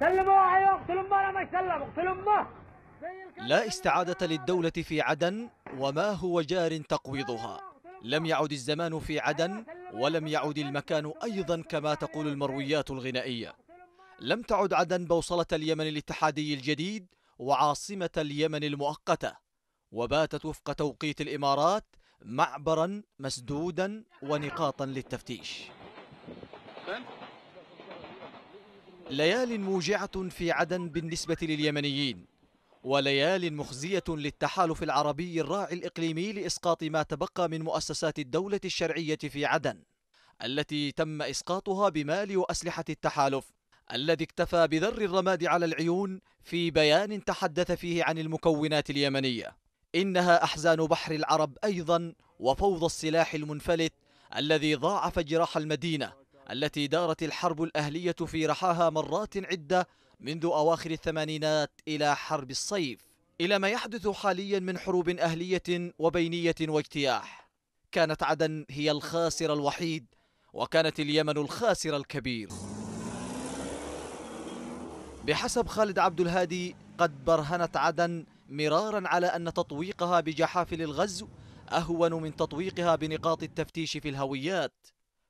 سلموا اقتلوا امه لا ما يسلم اقتلوا امه لا استعادة للدولة في عدن وما هو جار تقويضها لم يعد الزمان في عدن ولم يعد المكان أيضا كما تقول المرويات الغنائية لم تعد عدن بوصلة اليمن الاتحادي الجديد وعاصمة اليمن المؤقتة وباتت وفق توقيت الإمارات معبرا مسدودا ونقاطا للتفتيش ليال موجعة في عدن بالنسبة لليمنيين وليال مخزية للتحالف العربي الراعي الإقليمي لإسقاط ما تبقى من مؤسسات الدولة الشرعية في عدن التي تم إسقاطها بمال وأسلحة التحالف الذي اكتفى بذر الرماد على العيون في بيان تحدث فيه عن المكونات اليمنية إنها أحزان بحر العرب أيضا وفوضى السلاح المنفلت الذي ضاعف جراح المدينة التي دارت الحرب الأهلية في رحاها مرات عدة منذ أواخر الثمانينات إلى حرب الصيف إلى ما يحدث حاليا من حروب أهلية وبينية واجتياح كانت عدن هي الخاسر الوحيد وكانت اليمن الخاسر الكبير بحسب خالد عبد الهادي قد برهنت عدن مرارا على أن تطويقها بجحافل الغزو أهون من تطويقها بنقاط التفتيش في الهويات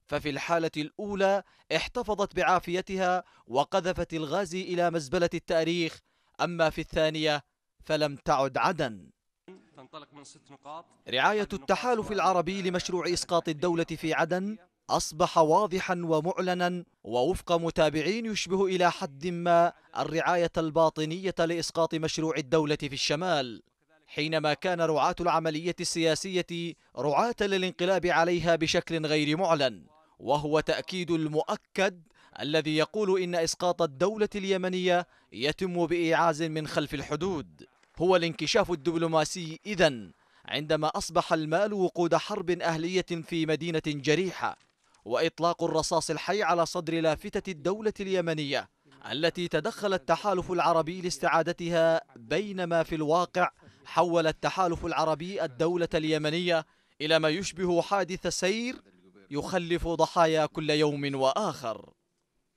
ففي الحالة الأولى احتفظت بعافيتها وقذفت الغازي إلى مزبلة التاريخ أما في الثانية فلم تعد عدن تنطلق من ست نقاط رعاية التحالف العربي لمشروع إسقاط الدولة في عدن أصبح واضحا ومعلنا ووفق متابعين يشبه إلى حد ما الرعاية الباطنية لإسقاط مشروع الدولة في الشمال حينما كان رعاة العملية السياسية رعاة للانقلاب عليها بشكل غير معلن وهو تأكيد المؤكد الذي يقول إن إسقاط الدولة اليمنية يتم بإيعاز من خلف الحدود هو الانكشاف الدبلوماسي إذا عندما أصبح المال وقود حرب أهلية في مدينة جريحة وإطلاق الرصاص الحي على صدر لافتة الدولة اليمنية التي تدخل التحالف العربي لاستعادتها بينما في الواقع حول التحالف العربي الدولة اليمنية إلى ما يشبه حادث سير يخلف ضحايا كل يوم وآخر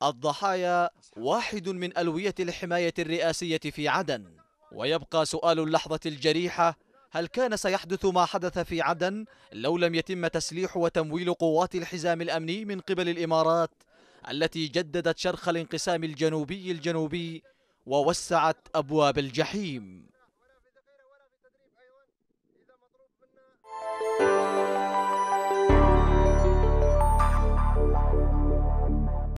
الضحايا واحد من ألوية الحماية الرئاسية في عدن ويبقى سؤال اللحظة الجريحة هل كان سيحدث ما حدث في عدن لو لم يتم تسليح وتمويل قوات الحزام الأمني من قبل الإمارات التي جددت شرخ الانقسام الجنوبي الجنوبي ووسعت أبواب الجحيم